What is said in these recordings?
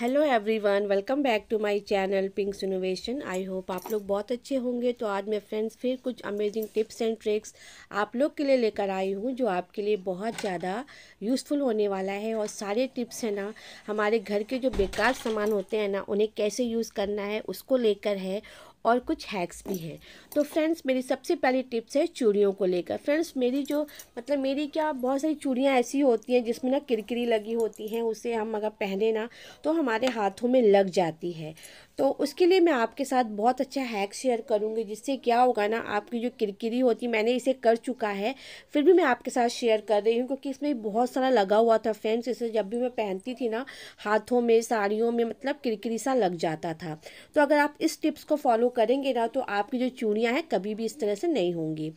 hello everyone welcome back to my channel Pinks Innovation I hope आप लोग बहुत अच्छे होंगे तो आज मैं फ्रेंड्स फिर कुछ अमेजिंग टिप्स एंड ट्रिक्स आप लोग के लिए लेकर आई हूँ जो आपके लिए बहुत ज़्यादा यूज़फुल होने वाला है और सारे टिप्स हैं ना हमारे घर के जो बेकार सामान होते हैं ना उन्हें कैसे यूज़ करना है उसको लेकर है और कुछ हैक्स भी हैं तो फ्रेंड्स मेरी सबसे पहली टिप्स है चूड़ियों को लेकर फ्रेंड्स मेरी जो मतलब मेरी क्या बहुत सारी चूड़ियाँ ऐसी होती हैं जिसमें ना किरकिरी लगी होती हैं उसे हम अगर पहने ना तो हमारे हाथों में लग जाती है तो उसके लिए मैं आपके साथ बहुत अच्छा हैक शेयर करूँगी जिससे क्या होगा ना आपकी जो किरकिरी होती मैंने इसे कर चुका है फिर भी मैं आपके साथ शेयर कर रही हूँ क्योंकि इसमें बहुत सारा लगा हुआ था फ्रेंड्स इसे जब भी मैं पहनती थी ना हाथों में साड़ियों में मतलब किरकिरी सा लग जाता था तो अगर आप इस टिप्स को फॉलो करेंगे ना तो आपकी जो चूड़ियाँ हैं कभी भी इस तरह से नहीं होंगी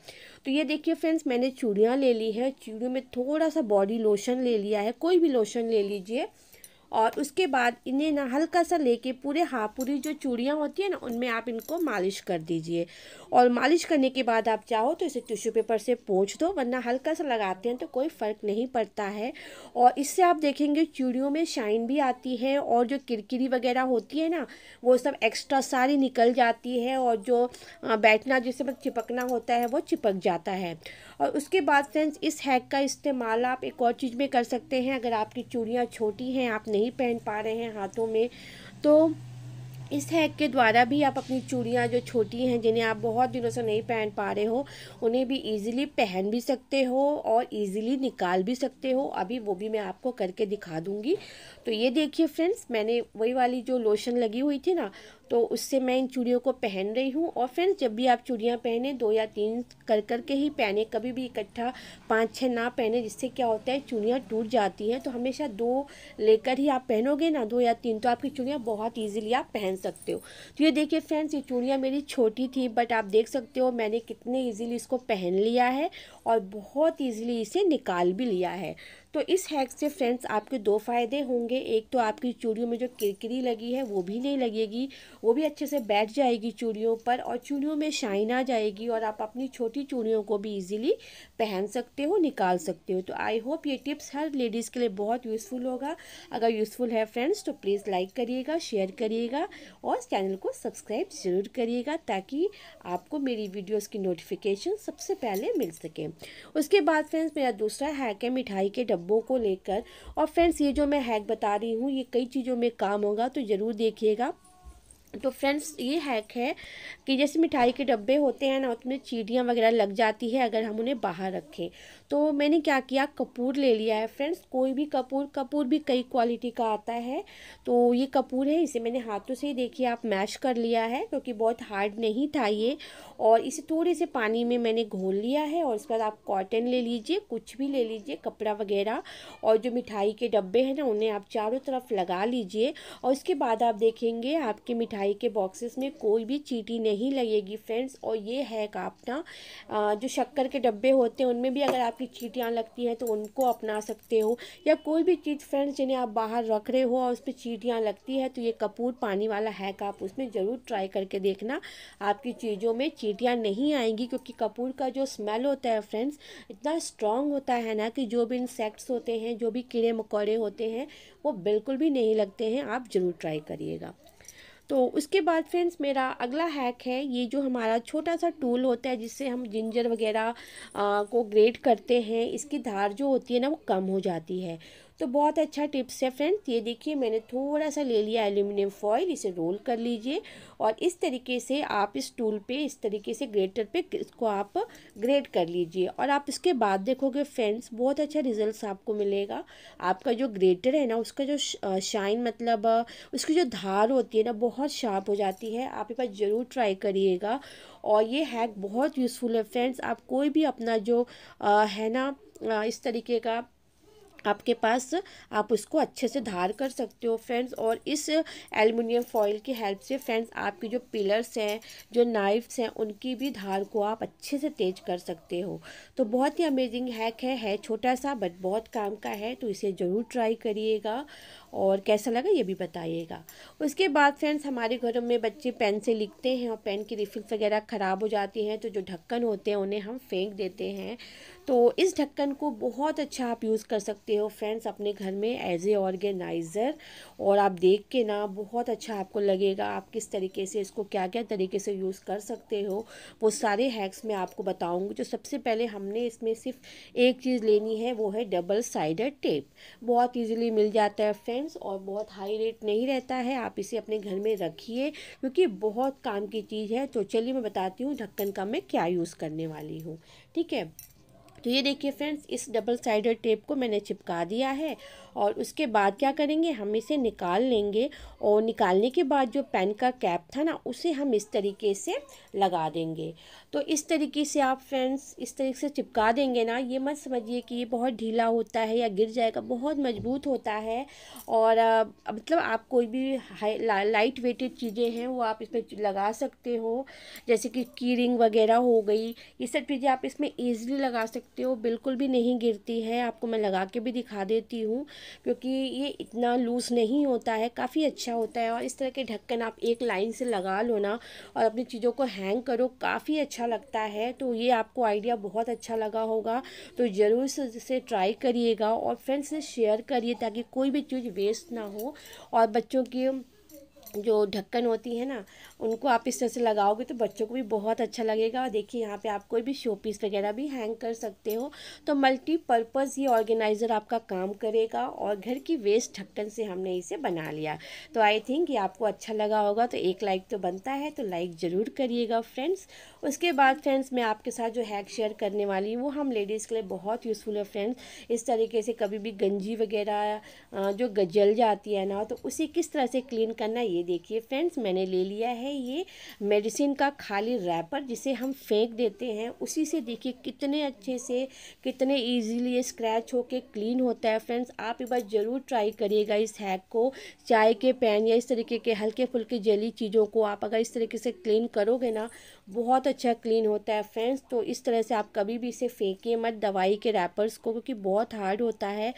तो ये देखिए फ्रेंड्स मैंने चूड़ियाँ ले ली हैं चूड़ियों में थोड़ा सा बॉडी लोशन ले लिया है कोई भी लोशन ले लीजिए और उसके बाद इन्हें ना हल्का सा लेके पूरे हाँ पूरी जो चूड़ियाँ होती हैं ना उनमें आप इनको मालिश कर दीजिए और मालिश करने के बाद आप चाहो तो इसे टिश्यू पेपर से पोंछ दो वरना हल्का सा लगाते हैं तो कोई फ़र्क नहीं पड़ता है और इससे आप देखेंगे चूड़ियों में शाइन भी आती है और जो किरकिरी वगैरह होती है ना वो सब एक्स्ट्रा सारी निकल जाती है और जो बैठना जिससे मतलब चिपकना होता है वो चिपक जाता है और उसके बाद फ्रेंड्स इस हैक का इस्तेमाल आप एक और चीज़ में कर सकते हैं अगर आपकी चूड़ियाँ छोटी हैं आप नहीं नहीं पहन पा रहे हैं हाथों में तो इस हैक के द्वारा भी आप अपनी चूड़ियाँ जो छोटी हैं जिन्हें आप बहुत दिनों से नहीं पहन पा रहे हो उन्हें भी इजीली पहन भी सकते हो और इजीली निकाल भी सकते हो अभी वो भी मैं आपको करके दिखा दूँगी तो ये देखिए फ्रेंड्स मैंने वही वाली जो लोशन लगी हुई थी ना तो उससे मैं इन चूड़ियों को पहन रही हूँ और फ्रेंड्स जब भी आप चूड़ियाँ पहने दो या तीन कर कर के ही पहने कभी भी इकट्ठा पाँच छः ना पहने जिससे क्या होता है चूड़ियाँ टूट जाती हैं तो हमेशा दो लेकर ही आप पहनोगे ना दो या तीन तो आपकी चूड़ियाँ बहुत ईजिली आप पहन पहन सकते हो तो ये देखिए फ्रेंड्स ये चूड़ियाँ मेरी छोटी थी बट आप देख सकते हो मैंने कितने ईजिली इसको पहन लिया है और बहुत ईजिली इसे निकाल भी लिया है तो इस हैक से फ्रेंड्स आपके दो फ़ायदे होंगे एक तो आपकी चूड़ियों में जो किरकिरी लगी है वो भी नहीं लगेगी वो भी अच्छे से बैठ जाएगी चूड़ियों पर और चूड़ियों में शाइन आ जाएगी और आप अपनी छोटी चूड़ियों को भी इजीली पहन सकते हो निकाल सकते हो तो आई होप ये टिप्स हर लेडीज़ के लिए बहुत यूज़फुल होगा अगर यूज़फुल है फ्रेंड्स तो प्लीज़ लाइक करिएगा शेयर करिएगा और चैनल को सब्सक्राइब ज़रूर करिएगा ताकि आपको मेरी वीडियोस की नोटिफिकेशन सबसे पहले मिल सके उसके बाद फ्रेंड्स मेरा दूसरा हैक है मिठाई के डब्बों को लेकर और फ्रेंड्स ये जो मैं हैक बता रही हूँ ये कई चीज़ों में काम होगा तो ज़रूर देखिएगा तो फ्रेंड्स ये हैक है कि जैसे मिठाई के डब्बे होते हैं ना उसमें चीटियाँ वगैरह लग जाती है अगर हम उन्हें बाहर रखें तो मैंने क्या किया कपूर ले लिया है फ्रेंड्स कोई भी कपूर कपूर भी कई क्वालिटी का आता है तो ये कपूर है इसे मैंने हाथों से ही देखिए आप मैश कर लिया है क्योंकि बहुत हार्ड नहीं था ये और इसे थोड़े से पानी में मैंने घोल लिया है और उसके बाद आप कॉटन ले लीजिए कुछ भी ले लीजिए कपड़ा वगैरह और जो मिठाई के डब्बे हैं ना उन्हें आप चारों तरफ लगा लीजिए और इसके बाद आप देखेंगे आपकी मिठाई के बॉक्सेस में कोई भी चीटी नहीं लगेगी फ्रेंड्स और ये है अपना जो शक्कर के डब्बे होते हैं उनमें भी अगर आप आपकी चीटियाँ लगती हैं तो उनको अपना सकते हो या कोई भी चीज़ फ्रेंड्स जिन्हें आप बाहर रख रहे हो और उस पर चीटियाँ लगती है तो ये कपूर पानी वाला हैक आप उसमें ज़रूर ट्राई करके देखना आपकी चीज़ों में चीटियाँ नहीं आएंगी क्योंकि कपूर का जो स्मेल होता है फ्रेंड्स इतना स्ट्रॉन्ग होता है ना कि जो भी इंसेक्ट्स होते हैं जो भी कीड़े मकोड़े होते हैं वो बिल्कुल भी नहीं लगते हैं आप ज़रूर ट्राई करिएगा तो उसके बाद फ्रेंड्स मेरा अगला हैक है ये जो हमारा छोटा सा टूल होता है जिससे हम जिंजर वगैरह को ग्रेट करते हैं इसकी धार जो होती है ना वो कम हो जाती है तो बहुत अच्छा टिप्स है फ्रेंड ये देखिए मैंने थोड़ा सा ले लिया एल्यूमिनियम फॉयल इसे रोल कर लीजिए और इस तरीके से आप इस टूल पे इस तरीके से ग्रेटर पे इसको आप ग्रेड कर लीजिए और आप इसके बाद देखोगे फ्रेंड्स बहुत अच्छा रिजल्ट आपको मिलेगा आपका जो ग्रेटर है ना उसका जो शाइन मतलब उसकी जो धार होती है ना बहुत शार्प हो जाती है आप एक बार ज़रूर ट्राई करिएगा और ये हैक बहुत यूज़फुल है फ्रेंड्स आप कोई भी अपना जो आ, है ना इस तरीके का आपके पास आप उसको अच्छे से धार कर सकते हो फ्रेंड्स और इस एल्युमिनियम फॉइल की हेल्प से फ्रेंड्स आपकी जो पिलर्स हैं जो नाइफ्स हैं उनकी भी धार को आप अच्छे से तेज कर सकते हो तो बहुत ही अमेजिंग हैक है है छोटा सा बट बहुत काम का है तो इसे ज़रूर ट्राई करिएगा और कैसा लगा ये भी बताइएगा उसके बाद फ्रेंड्स हमारे घरों में बच्चे पेन से लिखते हैं और पेन की रिफिल्स वगैरह ख़राब हो जाती हैं तो जो ढक्कन होते हैं उन्हें हम फेंक देते हैं तो इस ढक्कन को बहुत अच्छा आप यूज़ कर सकते हो फ्रेंड्स अपने घर में एज ए ऑर्गेनाइज़र और आप देख के ना बहुत अच्छा आपको लगेगा आप किस तरीके से इसको क्या क्या तरीके से यूज़ कर सकते हो वो सारे हैक्स मैं आपको बताऊँगी जो सबसे पहले हमने इसमें सिर्फ एक चीज़ लेनी है वो है डबल साइडेड टेप बहुत ईजिली मिल जाता है फ्रेंड्स फ्रेंड्स और बहुत हाई रेट नहीं रहता है आप इसे अपने घर में रखिए क्योंकि बहुत काम की चीज़ है तो चलिए मैं बताती हूँ ढक्कन का मैं क्या यूज़ करने वाली हूँ ठीक है तो ये देखिए फ्रेंड्स इस डबल साइडेड टेप को मैंने चिपका दिया है और उसके बाद क्या करेंगे हम इसे निकाल लेंगे और निकालने के बाद जो पेन का कैप था ना उसे हम इस तरीके से लगा देंगे तो इस तरीके से आप फ्रेंड्स इस तरीके से चिपका देंगे ना ये मत समझिए कि ये बहुत ढीला होता है या गिर जाएगा बहुत मजबूत होता है और मतलब आप कोई भी हाई ला, लाइट वेटेड चीज़ें हैं वो आप इसमें लगा सकते हो जैसे कि की रिंग वगैरह हो गई ये सब चीज़ें आप इसमें ईजिली लगा सकते सकते हो बिल्कुल भी नहीं गिरती है आपको मैं लगा के भी दिखा देती हूँ क्योंकि ये इतना लूज़ नहीं होता है काफ़ी अच्छा होता है और इस तरह के ढक्कन आप एक लाइन से लगा लो ना और अपनी चीज़ों को हैंग करो काफ़ी अच्छा लगता है तो ये आपको आइडिया बहुत अच्छा लगा होगा तो ज़रूर से ट्राई करिएगा और फ्रेंड्स से शेयर करिए ताकि कोई भी चीज़ वेस्ट ना हो और बच्चों की जो ढक्कन होती है ना उनको आप इस तरह से लगाओगे तो बच्चों को भी बहुत अच्छा लगेगा और देखिए यहाँ पे आप कोई भी शोपीस वगैरह भी हैंग कर सकते हो तो मल्टीपर्पज़ ये ऑर्गेनाइज़र आपका काम करेगा और घर की वेस्ट ढक्कन से हमने इसे बना लिया तो आई थिंक ये आपको अच्छा लगा होगा तो एक लाइक तो बनता है तो लाइक ज़रूर करिएगा फ्रेंड्स उसके बाद फ्रेंड्स मैं आपके साथ जो हैक शेयर करने वाली हूँ वो हम लेडीज़ के लिए बहुत यूज़फुल है फ्रेंड्स इस तरीके से कभी भी गंजी वगैरह जो गजल जाती है ना तो उसे किस तरह से क्लीन करना ये देखिए फ्रेंड्स मैंने ले लिया है ये मेडिसिन का खाली रैपर जिसे हम फेंक देते हैं उसी से देखिए कितने अच्छे से कितने ईजीली स्क्रैच होके क्लीन होता है फ्रेंड्स आप एक बार ज़रूर ट्राई करिएगा इस हैक को चाय के पैन या इस तरीके के हल्के फुल्के जली चीज़ों को आप अगर इस तरीके से क्लीन करोगे ना बहुत अच्छा क्लीन होता है फ्रेंड्स तो इस तरह से आप कभी भी इसे फेंकिए मत दवाई के रैपर्स को क्योंकि बहुत हार्ड होता है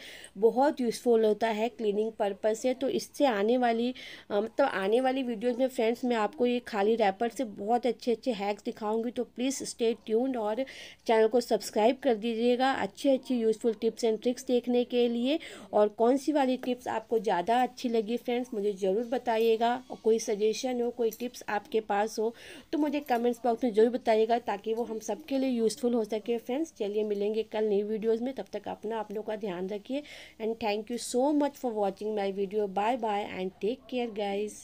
बहुत यूज़फुल होता है क्लीनिंग पर्पज़ से तो इससे आने वाली मतलब तो आने वाली वीडियोस में फ्रेंड्स मैं आपको ये खाली रैपर से बहुत अच्छे अच्छे हैक्स दिखाऊंगी तो प्लीज़ स्टे ट्यून्ड और चैनल को सब्सक्राइब कर दीजिएगा अच्छे अच्छे यूज़फुल टिप्स एंड ट्रिक्स देखने के लिए और कौन सी वाली टिप्स आपको ज़्यादा अच्छी लगी फ्रेंड्स मुझे ज़रूर बताइएगा और कोई सजेशन हो कोई टिप्स आपके पास हो तो मुझे कमेंट्स बॉक्स में ज़रूर बताइएगा ताकि वो हम सबके लिए यूज़फुल हो सके फ्रेंड्स चलिए मिलेंगे कल नई वीडियोज़ में तब तक अपना आप लोग का ध्यान रखिए and thank you so much for watching my video bye bye and take care guys